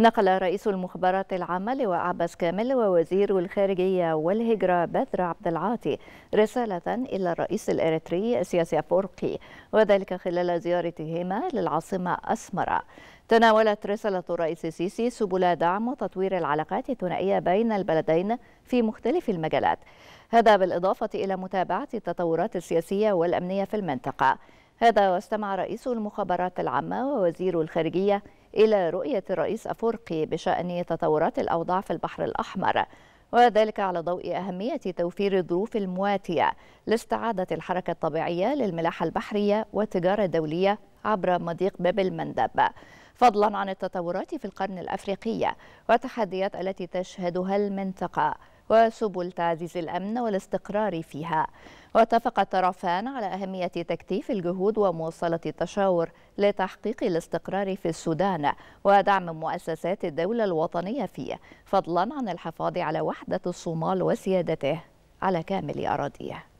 نقل رئيس المخابرات العامة لواء عباس كامل ووزير الخارجية والهجرة بدر عبد العاطي رسالة إلى الرئيس الإريتري سياسي أفورقي وذلك خلال زيارتهما للعاصمة أسمرة تناولت رسالة الرئيس السيسي سبل دعم وتطوير العلاقات الثنائية بين البلدين في مختلف المجالات هذا بالإضافة إلى متابعة التطورات السياسية والأمنية في المنطقة هذا واستمع رئيس المخابرات العامة ووزير الخارجية إلى رؤية الرئيس أفورقي بشأن تطورات الأوضاع في البحر الأحمر وذلك على ضوء أهمية توفير الظروف المواتية لاستعادة الحركة الطبيعية للملاحة البحرية والتجارة الدولية عبر مضيق باب المندب فضلا عن التطورات في القرن الأفريقي والتحديات التي تشهدها المنطقة وسبل تعزيز الأمن والاستقرار فيها واتفق الطرفان على أهمية تكثيف الجهود ومواصلة التشاور لتحقيق الاستقرار في السودان ودعم مؤسسات الدولة الوطنية فيه فضلا عن الحفاظ على وحدة الصومال وسيادته على كامل أراضيه